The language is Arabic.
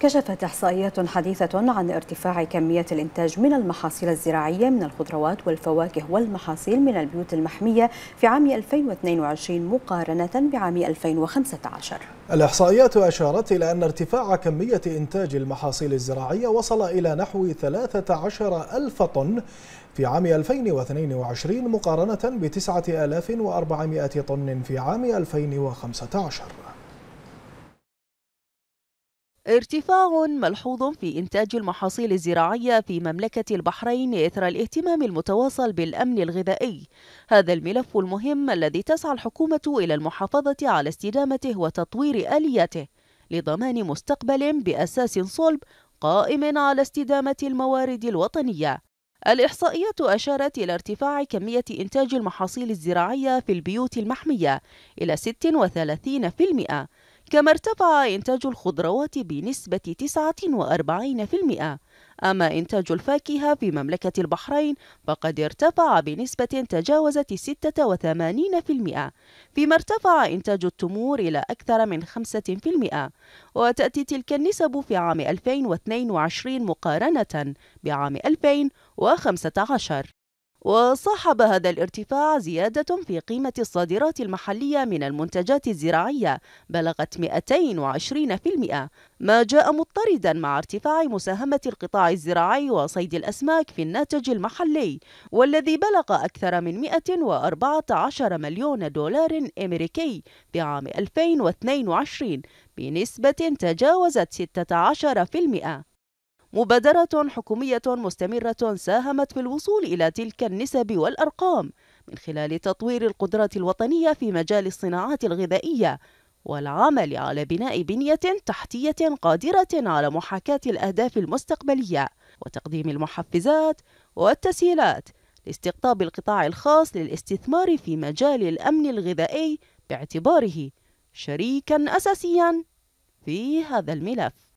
كشفت إحصائيات حديثة عن ارتفاع كمية الإنتاج من المحاصيل الزراعية من الخضروات والفواكه والمحاصيل من البيوت المحمية في عام 2022 مقارنة بعام 2015 الإحصائيات أشارت إلى أن ارتفاع كمية إنتاج المحاصيل الزراعية وصل إلى نحو 13 ألف طن في عام 2022 مقارنة ب 9400 طن في عام 2015 ارتفاع ملحوظ في إنتاج المحاصيل الزراعية في مملكة البحرين إثر الاهتمام المتواصل بالأمن الغذائي هذا الملف المهم الذي تسعى الحكومة إلى المحافظة على استدامته وتطوير آلياته لضمان مستقبل بأساس صلب قائم على استدامة الموارد الوطنية الإحصائية أشارت إلى ارتفاع كمية إنتاج المحاصيل الزراعية في البيوت المحمية إلى 36% كما ارتفع إنتاج الخضروات بنسبة 49% أما إنتاج الفاكهة في مملكة البحرين فقد ارتفع بنسبة تجاوزت 86% فيما ارتفع إنتاج التمور إلى أكثر من 5% وتأتي تلك النسب في عام 2022 مقارنة بعام 2015 وصاحب هذا الارتفاع زيادة في قيمة الصادرات المحلية من المنتجات الزراعية بلغت 220% ما جاء مضطردا مع ارتفاع مساهمة القطاع الزراعي وصيد الأسماك في الناتج المحلي والذي بلغ أكثر من 114 مليون دولار أمريكي في عام 2022 بنسبة تجاوزت 16% مبادرة حكومية مستمرة ساهمت في الوصول إلى تلك النسب والأرقام من خلال تطوير القدرات الوطنية في مجال الصناعات الغذائية والعمل على بناء بنية تحتية قادرة على محاكاة الأهداف المستقبلية وتقديم المحفزات والتسهيلات لاستقطاب القطاع الخاص للاستثمار في مجال الأمن الغذائي باعتباره شريكا أساسيا في هذا الملف